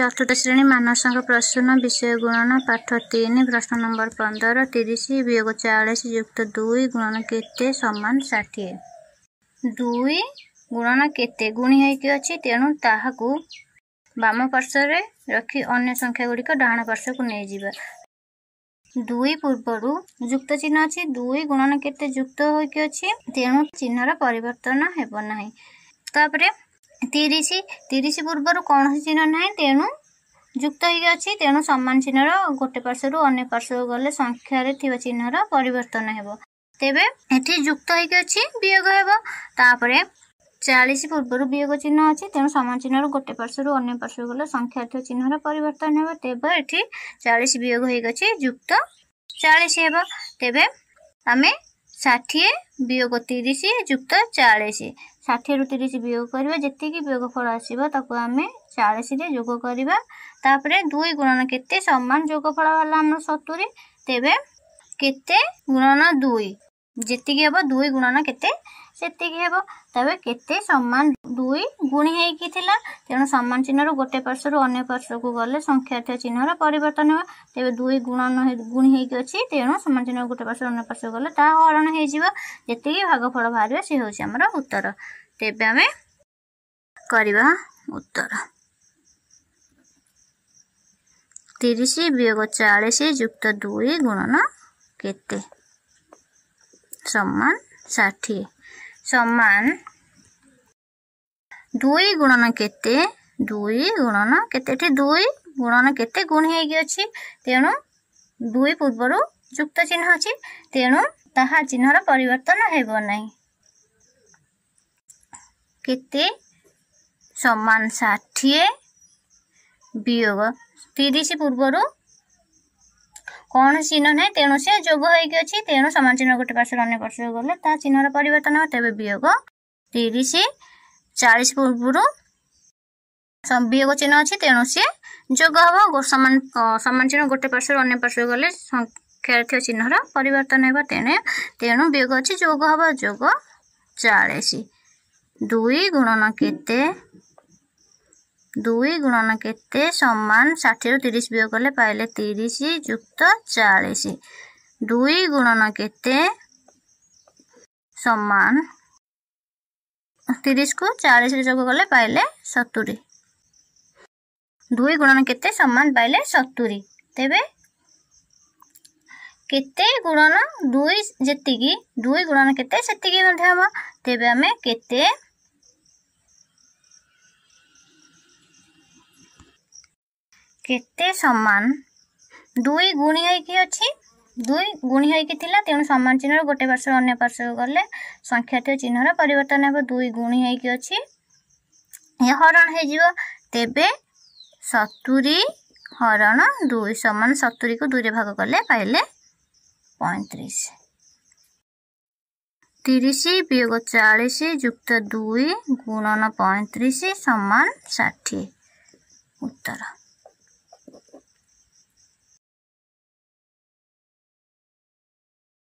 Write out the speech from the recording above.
ଚତୁର୍ଥ ଶ୍ରେଣୀ ମାନସଙ୍କ ପ୍ରଶ୍ନ ବିଷୟ ଗୁଣନ ପାଠ ତିନି ପ୍ରଶ୍ନ ନମ୍ବର ପନ୍ଦର ତିରିଶ ବିୟୋଗ ଚାଳିଶ ଯୁକ୍ତ ଦୁଇ ଗୁଣନ କେତେ ସମାନ ଷାଠିଏ ଦୁଇ ଗୁଣନ କେତେ ଗୁଣି ହୋଇକି ଅଛି ତେଣୁ ତାହାକୁ ବାମ ପାର୍ଶ୍ୱରେ ରଖି ଅନ୍ୟ ସଂଖ୍ୟା ଗୁଡ଼ିକ ଡାହାଣ ପାର୍ଶ୍ୱକୁ ନେଇଯିବା ଦୁଇ ପୂର୍ବରୁ ଯୁକ୍ତ ଚିହ୍ନ ଅଛି ଦୁଇ ଗୁଣନ କେତେ ଯୁକ୍ତ ହୋଇକି ଅଛି ତେଣୁ ଚିହ୍ନର ପରିବର୍ତ୍ତନ ହେବ ନାହିଁ ତାପରେ ତିରିଶ ତିରିଶ ପୂର୍ବରୁ କୌଣସି ଚିହ୍ନ ନାହିଁ ତେଣୁ ଯୁକ୍ତ ହେଇକି ଅଛି ତେଣୁ ସମାନ ଚିହ୍ନର ଗୋଟେ ପାର୍ଶ୍ୱରୁ ଅନ୍ୟ ପାର୍ଶ୍ୱକୁ ଗଲେ ସଂଖ୍ୟାରେ ଥିବା ଚିହ୍ନର ପରିବର୍ତ୍ତନ ହେବ ତେବେ ଏଠି ଯୁକ୍ତ ହେଇକି ଅଛି ବିୟୋଗ ହେବ ତାପରେ ଚାଳିଶ ପୂର୍ବରୁ ବିୟୋଗ ଚିହ୍ନ ଅଛି ତେଣୁ ସମାନ ଚିହ୍ନର ଗୋଟେ ପାର୍ଶ୍ୱରୁ ଅନ୍ୟ ପାର୍ଶ୍ୱକୁ ଗଲେ ସଂଖ୍ୟା ଥିବା ଚିହ୍ନର ପରିବର୍ତ୍ତନ ହେବ ତେବେ ଏଠି ଚାଳିଶ ବିୟୋଗ ହେଇକି ଅଛି ଯୁକ୍ତ ଚାଳିଶ ହେବ ତେବେ ଆମେ ষাঠিয়ে বিয়োগ তিরিশ যুক্ত ଚାଳିଶ ଷାଠିଏରୁ ତିରିଶ ବିୟୋଗ କରିବା ଯେତିକି ବିୟୋଗ ଫଳ ଆସିବ ତାକୁ ଆମେ ଚାଳିଶରେ ଯୋଗ କରିବା ତାପରେ ଦୁଇ ଗୁଣନ କେତେ ସମାନ ଯୋଗଫଳ ହେଲା ଆମର ସତୁରି ତେବେ କେତେ ଗୁଣନ ଦୁଇ ଯେତିକି ହେବ ଦୁଇ ଗୁଣନ କେତେ ସେତିକି ହେବ ତେବେ କେତେ ସମାନ ଦୁଇ ଗୁଣି ହେଇକି ଥିଲା ତେଣୁ ସମାନ ଚିହ୍ନରୁ ଗୋଟେ ପାର୍ଶ୍ୱରୁ ଅନ୍ୟ ପାର୍ଶ୍ୱକୁ ଗଲେ ସଂଖ୍ୟାର୍ଥ ଚିହ୍ନର ପରିବର୍ତ୍ତନ ହେବ ତେବେ ଦୁଇ ଗୁଣ ନୁହେଁ ଗୁଣି ହେଇକି ଅଛି ତେଣୁ ସମାନ ଚିହ୍ନରୁ ଗୋଟେ ପାର୍ଶ୍ୱରୁ ଅନ୍ୟ ପାର୍ଶ୍ୱକୁ ଗଲେ ତାହା ହରଣ ହେଇଯିବ ଯେତିକି ଭାଗଫଳ ବାହାରିବ ସେ ହେଉଛି ଆମର ଉତ୍ତର ତେବେ ଆମେ କରିବା ଉତ୍ତର ତିରିଶ ବିୟୋଗ ଚାଳିଶ ଯୁକ୍ତ ଦୁଇ ଗୁଣନ କେତେ ସମାନ ଷାଠିଏ ସମାନ ଦୁଇ ଗୁଣନ କେତେ ଦୁଇ ଗୁଣନ କେତେ ଏଠି ଦୁଇ ଗୁଣନ କେତେ ଗୁଣ ହେଇକି ଅଛି ତେଣୁ ଦୁଇ ପୂର୍ବରୁ ଯୁକ୍ତ ଚିହ୍ନ ଅଛି ତେଣୁ ତାହା ଚିହ୍ନର ପରିବର୍ତ୍ତନ ହେବ ନାହିଁ କେତେ ସମାନ ଷାଠିଏ ବିୟୋଗ ତିରିଶ ପୂର୍ବରୁ କ'ଣ ଚିହ୍ନ ନାହିଁ ତେଣୁ ସେ ଯୋଗ ହେଇକି ଅଛି ତେଣୁ ସମାନ ଚିହ୍ନ ଗୋଟେ ପାର୍ଶ୍ୱରୁ ଅନ୍ୟ ପାର୍ଶ୍ୱକୁ ଗଲେ ତା ଚିହ୍ନର ପରିବର୍ତ୍ତନ ହେବ ତେବେ ବିୟୋଗ ତିରିଶ ଚାଳିଶ ପୂର୍ବରୁ ବିୟୋଗ ଚିହ୍ନ ଅଛି ତେଣୁ ସିଏ ଯୋଗ ହେବ ସମାନ ସମାନ ଚିହ୍ନ ଗୋଟେ ପାର୍ଶ୍ୱରୁ ଅନ୍ୟ ପାର୍ଶ୍ୱକୁ ଗଲେ ସଂଖ୍ୟାର୍ଥୀୟ ଚିହ୍ନର ପରିବର୍ତ୍ତନ ହେବ ତେଣୁ ତେଣୁ ବିୟୋଗ ଅଛି ଯୋଗ ହେବ ଯୋଗ ଚାଳିଶ ଦୁଇ ଗୁଣନ କେତେ দুই গুণন কেতে সমান ষাঠি তিরিশ বিয়োগ কলে পাইলে তিরিশ যুক্ত চাশ দুই গুণন কেতে সমান তিরিশ কু চাশে যোগ কলে পাইলে সতুরি দুই গুণন কেতে সমান পাইলে সতুরি তেবে কেতে গুণন দুই যেতিকি দুই গুণন কেতে সেতিকি হব তেবে আমি কেতে କେତେ ସମାନ ଦୁଇ ଗୁଣି ହୋଇକି ଅଛି ଦୁଇ ଗୁଣି ହୋଇକି ଥିଲା ତେଣୁ ସମାନ ଚିହ୍ନରୁ ଗୋଟେ ପାର୍ଶ୍ୱରୁ ଅନ୍ୟ ପାର୍ଶ୍ୱକୁ ଗଲେ ସଂଖ୍ୟାଟିଏ ଚିହ୍ନର ପରିବର୍ତ୍ତନ ହେବ ଦୁଇ ଗୁଣି ହୋଇକି ଅଛି ଏ ହରଣ ହୋଇଯିବ ତେବେ ସତୁରୀ ହରଣ ଦୁଇ ସମାନ ସତୁରୀକୁ ଦୁଇରେ ଭାଗ କଲେ ପାଇଲେ ପଇଁତିରିଶ ତିରିଶ ବିୟୋଗ ଚାଳିଶ ଯୁକ୍ତ ଦୁଇ ଗୁଣନ ପଇଁତିରିଶ ସମାନ ଷାଠିଏ ଉତ୍ତର